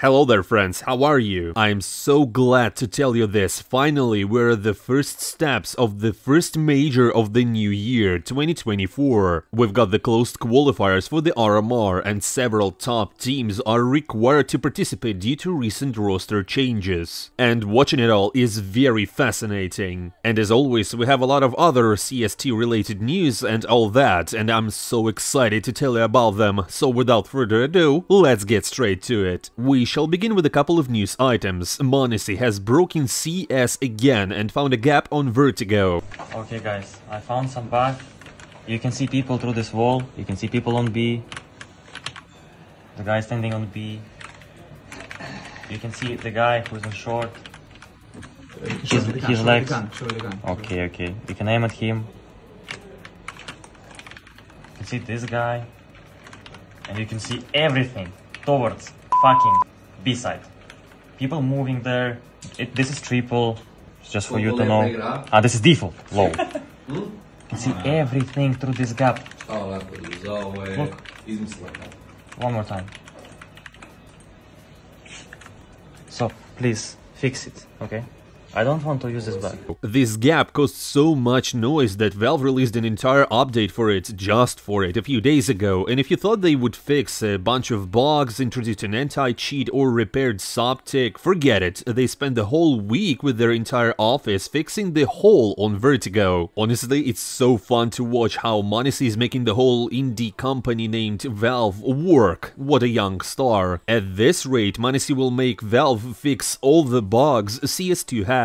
Hello there friends, how are you? I'm so glad to tell you this, finally we're at the first steps of the first major of the new year, 2024. We've got the closed qualifiers for the RMR and several top teams are required to participate due to recent roster changes. And watching it all is very fascinating. And as always, we have a lot of other CST related news and all that, and I'm so excited to tell you about them, so without further ado, let's get straight to it. We shall begin with a couple of news items. Manisi has broken CS again and found a gap on Vertigo. Okay guys, I found some bug. You can see people through this wall, you can see people on B. The guy standing on B. You can see the guy who's in short. His, his legs. Okay, okay. You can aim at him. You can see this guy. And you can see everything towards fucking B side. People moving there. It, this is triple, just for you to know. Ah, this is default, low. Hmm? You can see everything through this gap. Oh, Look. One more time. So, please, fix it, okay? I don't want to use this bug. This gap caused so much noise that Valve released an entire update for it, just for it, a few days ago, and if you thought they would fix a bunch of bugs, introduced an anti-cheat or repaired Soptic, forget it, they spent the whole week with their entire office fixing the hole on Vertigo. Honestly, it's so fun to watch how Monis is making the whole indie company named Valve work. What a young star. At this rate, Manisi will make Valve fix all the bugs CS2 has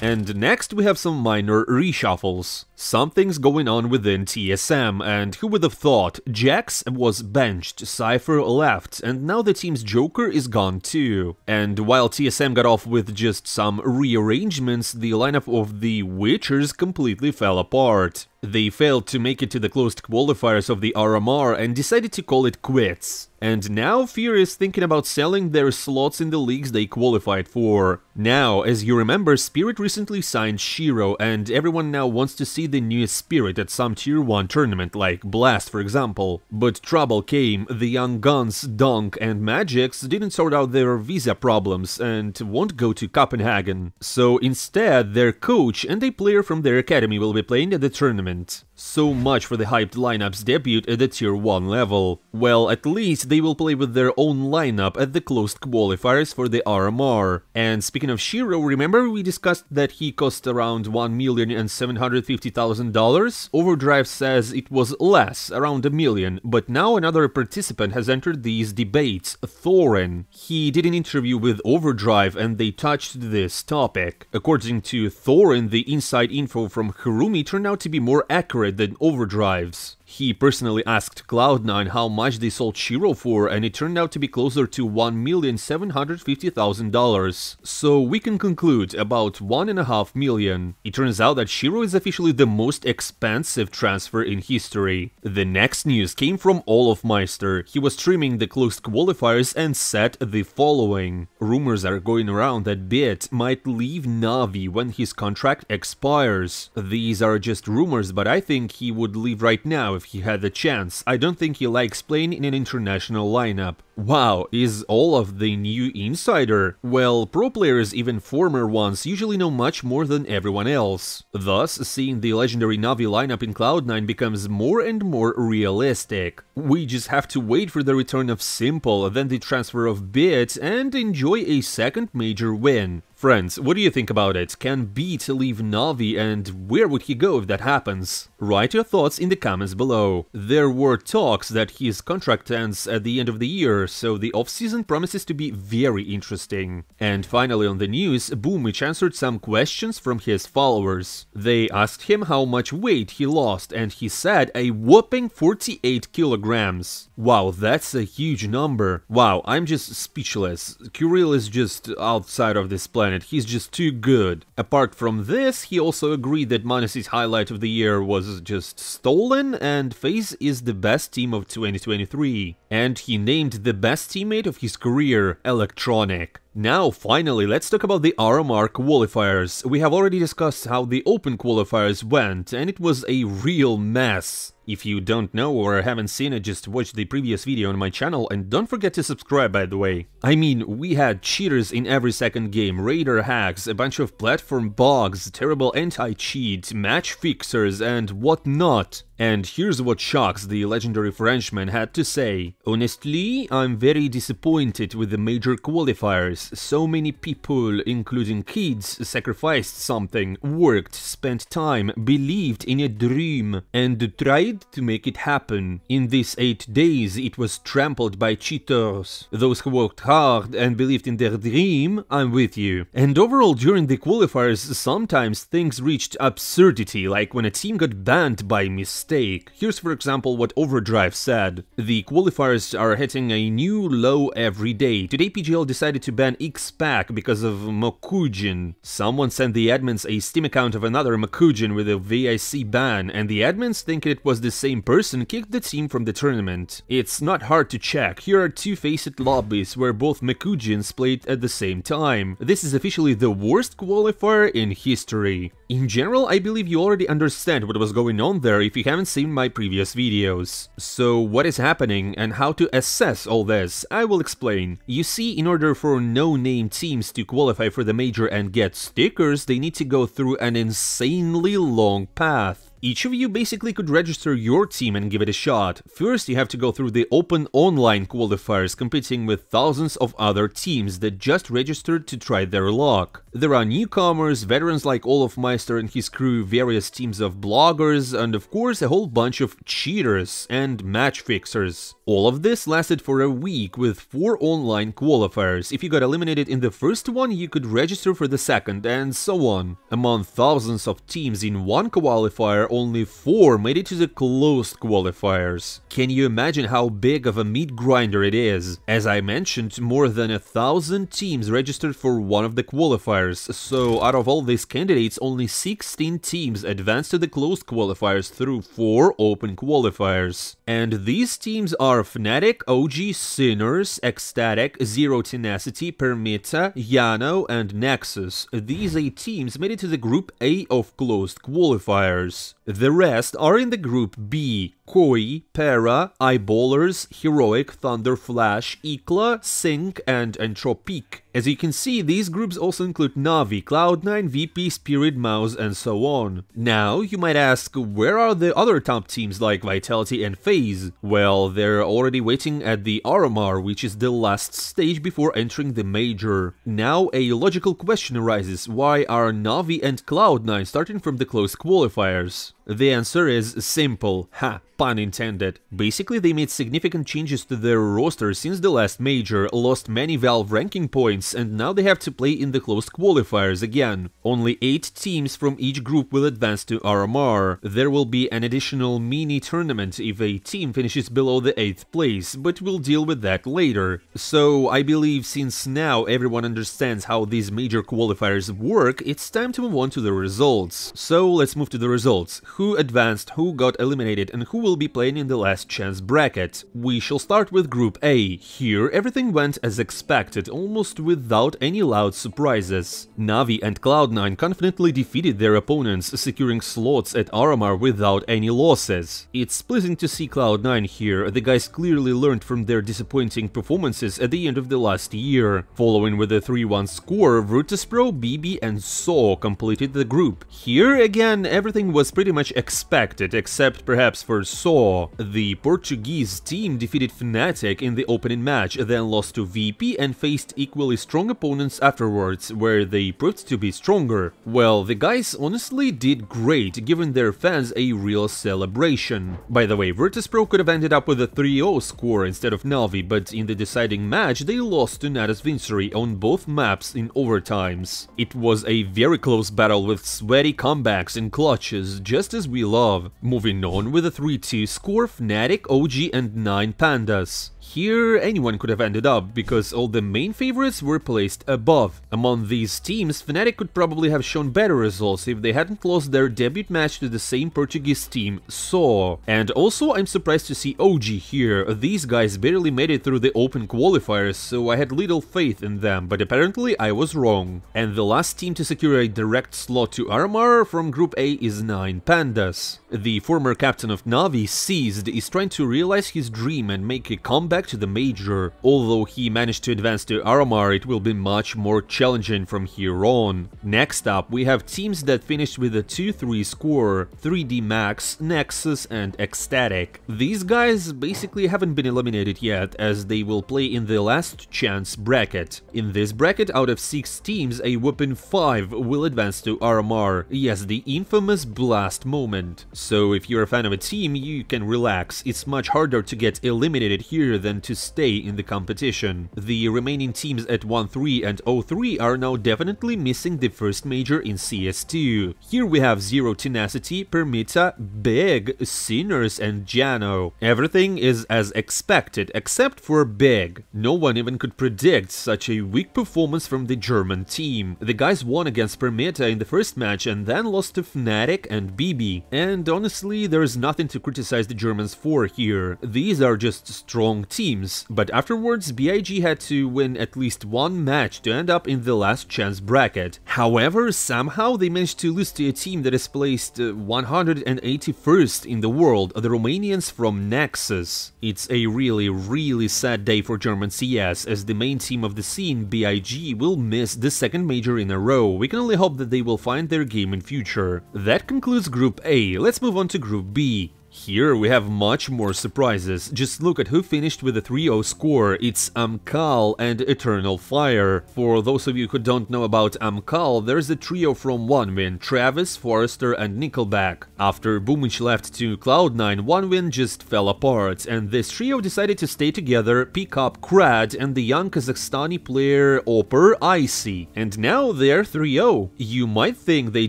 and next we have some minor reshuffles. Something's going on within TSM, and who would have thought? Jax was benched, Cypher left, and now the team's Joker is gone too. And while TSM got off with just some rearrangements, the lineup of the Witchers completely fell apart. They failed to make it to the closed qualifiers of the RMR and decided to call it quits. And now Fear is thinking about selling their slots in the leagues they qualified for. Now, as you remember, Spirit recently signed Shiro, and everyone now wants to see the new spirit at some tier 1 tournament like Blast for example, but trouble came, the Young Guns, Donk and Magix didn't sort out their visa problems and won't go to Copenhagen, so instead their coach and a player from their academy will be playing at the tournament. So much for the hyped lineup's debut at the tier 1 level. Well, at least they will play with their own lineup at the closed qualifiers for the RMR. And speaking of Shiro, remember we discussed that he cost around 1,750,000 $50,000. Overdrive says it was less, around a million, but now another participant has entered these debates, Thorin. He did an interview with Overdrive and they touched this topic. According to Thorin, the inside info from Harumi turned out to be more accurate than Overdrive's. He personally asked Cloud9 how much they sold Shiro for, and it turned out to be closer to $1,750,000. So we can conclude about $1.5 million. It turns out that Shiro is officially the most expensive transfer in history. The next news came from Olaf Meister. He was streaming the closed qualifiers and said the following. Rumors are going around that Bit might leave Navi when his contract expires. These are just rumors, but I think he would leave right now if he had the chance. I don't think he likes playing in an international lineup. Wow, is Olaf the new insider? Well, pro players, even former ones, usually know much more than everyone else. Thus, seeing the legendary Navi lineup in Cloud9 becomes more and more realistic. We just have to wait for the return of Simple, then the transfer of Bit, and enjoy a second major win. Friends, what do you think about it? Can Beat leave Navi and where would he go if that happens? Write your thoughts in the comments below. There were talks that his contract ends at the end of the year, so the off-season promises to be very interesting. And finally on the news, Boomich answered some questions from his followers. They asked him how much weight he lost, and he said a whopping 48 kilograms. Wow, that's a huge number. Wow, I'm just speechless. Kirill is just outside of this planet, he's just too good. Apart from this, he also agreed that Manis's highlight of the year was was just stolen and FaZe is the best team of 2023. And he named the best teammate of his career, Electronic. Now, finally, let's talk about the RMR qualifiers. We have already discussed how the open qualifiers went, and it was a real mess. If you don't know or haven't seen it, just watch the previous video on my channel and don't forget to subscribe by the way. I mean, we had cheaters in every second game, raider hacks, a bunch of platform bugs, terrible anti-cheat, match fixers and whatnot. And here's what shocks the legendary Frenchman, had to say. Honestly, I'm very disappointed with the major qualifiers. So many people, including kids, sacrificed something, worked, spent time, believed in a dream, and tried to make it happen. In these eight days, it was trampled by cheaters. Those who worked hard and believed in their dream, I'm with you. And overall, during the qualifiers, sometimes things reached absurdity, like when a team got banned by mistake stake. Here's for example what Overdrive said. The qualifiers are hitting a new low every day. Today PGL decided to ban X-Pack because of Mokujin. Someone sent the admins a Steam account of another Mokujin with a VIC ban, and the admins, thinking it was the same person, kicked the team from the tournament. It's not hard to check. Here are two faced lobbies where both Mokujins played at the same time. This is officially the worst qualifier in history. In general, I believe you already understand what was going on there if you have haven't seen my previous videos. So what is happening and how to assess all this, I will explain. You see, in order for no-name teams to qualify for the major and get stickers, they need to go through an insanely long path. Each of you basically could register your team and give it a shot. First, you have to go through the open online qualifiers, competing with thousands of other teams that just registered to try their luck. There are newcomers, veterans like Olaf Meister and his crew, various teams of bloggers, and of course a whole bunch of cheaters and match fixers. All of this lasted for a week with four online qualifiers. If you got eliminated in the first one, you could register for the second, and so on. Among thousands of teams in one qualifier, where only four made it to the closed qualifiers. Can you imagine how big of a meat grinder it is? As I mentioned, more than a thousand teams registered for one of the qualifiers, so out of all these candidates, only 16 teams advanced to the closed qualifiers through four open qualifiers. And these teams are Fnatic, OG, Sinners, Ecstatic, Zero Tenacity, Permita, Yano, and Nexus. These eight teams made it to the Group A of closed qualifiers. The rest are in the group B, Koi, Para, Eyeballers, Heroic, Thunder Flash, Ikla, Sync, and Entropique. As you can see, these groups also include Navi, Cloud9, VP, Spirit, Mouse, and so on. Now, you might ask, where are the other top teams like Vitality and FaZe? Well, they're already waiting at the RMR, which is the last stage before entering the Major. Now, a logical question arises, why are Navi and Cloud9 starting from the close qualifiers? The answer is simple, ha pun intended. Basically, they made significant changes to their roster since the last major, lost many Valve ranking points, and now they have to play in the closed qualifiers again. Only 8 teams from each group will advance to RMR. There will be an additional mini-tournament if a team finishes below the 8th place, but we'll deal with that later. So, I believe since now everyone understands how these major qualifiers work, it's time to move on to the results. So, let's move to the results. Who advanced, who got eliminated, and who will be playing in the last chance bracket. We shall start with Group A. Here everything went as expected, almost without any loud surprises. Navi and Cloud9 confidently defeated their opponents, securing slots at Aramar without any losses. It's pleasing to see Cloud9 here, the guys clearly learned from their disappointing performances at the end of the last year. Following with a 3-1 score, Pro, BB and Saw completed the group. Here again everything was pretty much expected, except perhaps for saw. The Portuguese team defeated Fnatic in the opening match, then lost to VP and faced equally strong opponents afterwards, where they proved to be stronger. Well, the guys honestly did great, giving their fans a real celebration. By the way, Virtus.pro could have ended up with a 3-0 score instead of Na'Vi, but in the deciding match they lost to Natus victory on both maps in overtimes. It was a very close battle with sweaty comebacks and clutches, just as we love. Moving on with a 3 to score Fnatic, OG and 9 Pandas. Here anyone could have ended up, because all the main favorites were placed above. Among these teams, Fnatic could probably have shown better results if they hadn't lost their debut match to the same Portuguese team, Saw. And also I'm surprised to see OG here, these guys barely made it through the open qualifiers, so I had little faith in them, but apparently I was wrong. And the last team to secure a direct slot to Armor from Group A is 9 Pandas. The former captain of Na'Vi Harvey seized is trying to realize his dream and make a comeback to the major. Although he managed to advance to Aramar, it will be much more challenging from here on. Next up, we have teams that finished with a 2-3 score, 3D Max, Nexus and Ecstatic. These guys basically haven't been eliminated yet, as they will play in the last chance bracket. In this bracket, out of 6 teams, a whopping 5 will advance to Aramar. Yes, the infamous blast moment. So if you're a fan of a team, you can relax, it's much harder to get eliminated here than to stay in the competition. The remaining teams at 1-3 and 0-3 are now definitely missing the first major in CS2. Here we have Zero Tenacity, Permita, Big, Sinners and Jano. Everything is as expected, except for Big. No one even could predict such a weak performance from the German team. The guys won against Permita in the first match and then lost to Fnatic and BB. And honestly, there's nothing to criticize the Germans for here. These are just strong teams, but afterwards BIG had to win at least one match to end up in the last chance bracket. However, somehow they managed to lose to a team that is placed 181st uh, in the world, the Romanians from Nexus. It's a really, really sad day for German CS, as the main team of the scene, BIG, will miss the second major in a row. We can only hope that they will find their game in future. That concludes Group A, let's move on to Group B. Here we have much more surprises. Just look at who finished with a 3-0 score. It's Amkal and Eternal Fire. For those of you who don't know about Amkal, there's a trio from OneWin, Travis, Forrester and Nickelback. After Boomich left to Cloud9, OneWin just fell apart, and this trio decided to stay together, pick up Krad and the young Kazakhstani player Oper Icy. And now they're 3-0. You might think they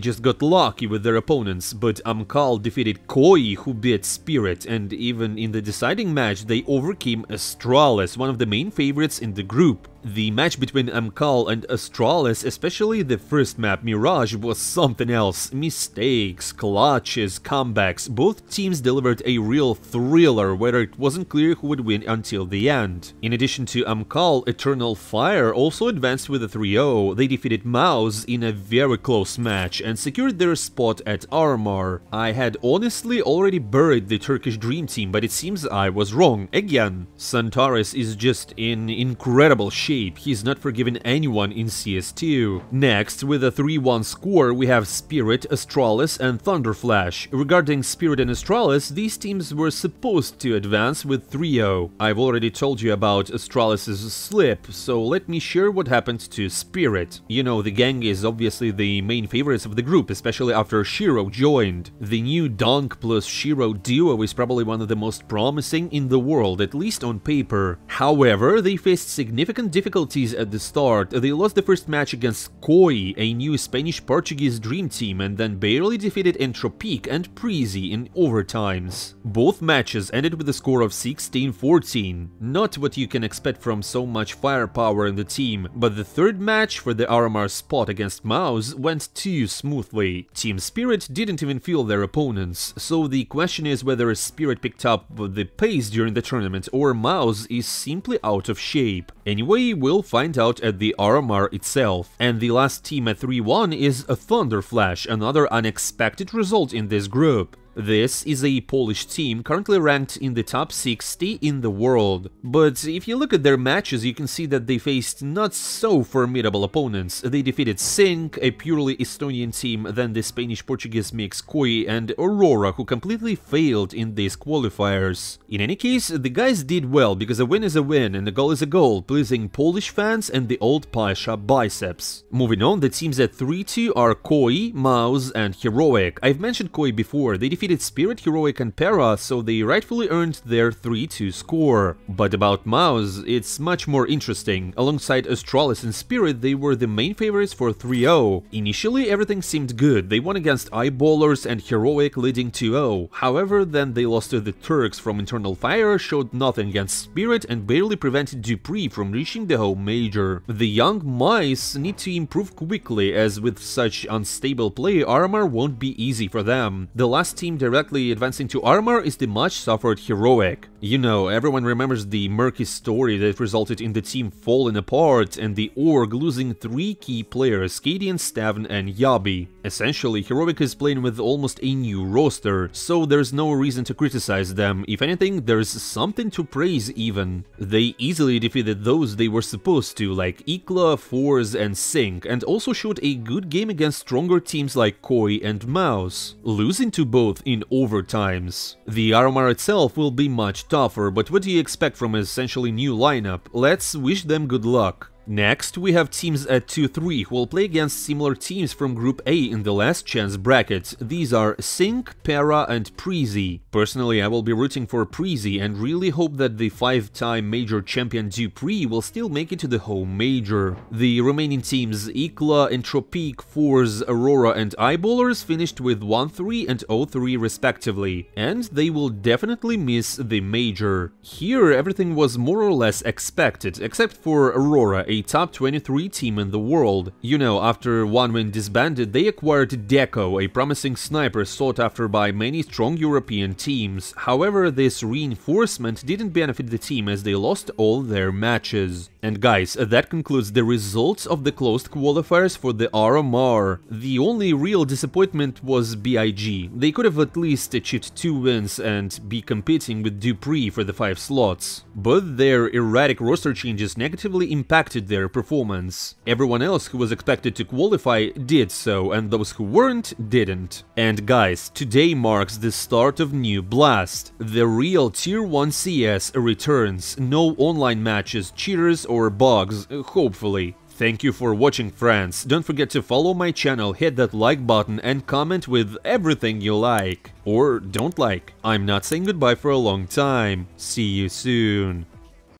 just got lucky with their opponents, but Amkal defeated Koi, who beat spirit, and even in the deciding match they overcame Astralis, one of the main favorites in the group. The match between Amkal and Astralis, especially the first map Mirage, was something else. Mistakes, clutches, comebacks, both teams delivered a real thriller where it wasn't clear who would win until the end. In addition to Amkal, Eternal Fire also advanced with a 3-0. They defeated Mouse in a very close match and secured their spot at Armor. I had honestly already buried the Turkish Dream Team, but it seems I was wrong, again. Santaris is just in incredible shape escape, he's not forgiving anyone in CS2. Next, with a 3-1 score, we have Spirit, Astralis and Thunderflash. Regarding Spirit and Astralis, these teams were supposed to advance with 3-0. I've already told you about Astralis' slip, so let me share what happened to Spirit. You know, the gang is obviously the main favorites of the group, especially after Shiro joined. The new Donk plus Shiro duo is probably one of the most promising in the world, at least on paper. However, they faced significant difficulties at the start, they lost the first match against Koi, a new Spanish-Portuguese dream team, and then barely defeated Entropique and Prezi in overtimes. Both matches ended with a score of 16-14, not what you can expect from so much firepower in the team, but the third match for the RMR spot against Mouse went too smoothly. Team Spirit didn't even feel their opponents, so the question is whether Spirit picked up the pace during the tournament or Mouse is simply out of shape. Anyway, we will find out at the RMR itself. And the last team at 3-1 is Thunder Flash, another unexpected result in this group. This is a Polish team currently ranked in the top 60 in the world, but if you look at their matches you can see that they faced not so formidable opponents. They defeated Sink, a purely Estonian team, then the Spanish-Portuguese mix Koi and Aurora, who completely failed in these qualifiers. In any case, the guys did well, because a win is a win and a goal is a goal, pleasing Polish fans and the old Pasha biceps. Moving on, the teams at 3-2 are Koi, Maus and Heroic. I've mentioned Koi before, they defeated defeated Spirit, Heroic and Para, so they rightfully earned their 3-2 score. But about Maus, it's much more interesting. Alongside Astralis and Spirit, they were the main favorites for 3-0. Initially, everything seemed good. They won against Eyeballers and Heroic, leading 2-0. However, then they lost to the Turks from Internal Fire, showed nothing against Spirit, and barely prevented Dupree from reaching the home major. The young mice need to improve quickly, as with such unstable play, armor won't be easy for them. The last team team directly advancing to armor is the much-suffered Heroic. You know, everyone remembers the murky story that resulted in the team falling apart and the org losing three key players, Cadian, Stavn and Yabi. Essentially, Heroic is playing with almost a new roster, so there's no reason to criticize them, if anything, there's something to praise even. They easily defeated those they were supposed to, like Ikla, Fors and Sync, and also showed a good game against stronger teams like Koi and Mouse. Losing to both both in overtimes. The armor itself will be much tougher, but what do you expect from an essentially new lineup? Let's wish them good luck. Next, we have teams at 2-3, who will play against similar teams from Group A in the last chance bracket. These are Sync, Para and Prezi. Personally, I will be rooting for Prezi and really hope that the 5-time major champion Dupree will still make it to the home major. The remaining teams Ikla, Entropique, Force, Aurora and Eyeballers finished with 1-3 and 0-3 respectively, and they will definitely miss the major. Here, everything was more or less expected, except for Aurora, a top 23 team in the world. You know, after One disbanded, they acquired Deco, a promising sniper sought after by many strong European teams. However, this reinforcement didn't benefit the team as they lost all their matches. And guys, that concludes the results of the closed qualifiers for the RMR. The only real disappointment was BIG. They could have at least achieved two wins and be competing with Dupree for the five slots. But their erratic roster changes negatively impacted their performance. Everyone else who was expected to qualify did so, and those who weren't didn't. And guys, today marks the start of New Blast. The real Tier 1 CS returns, no online matches, cheaters or bugs, hopefully. Thank you for watching friends, don't forget to follow my channel, hit that like button and comment with everything you like. Or don't like. I'm not saying goodbye for a long time. See you soon.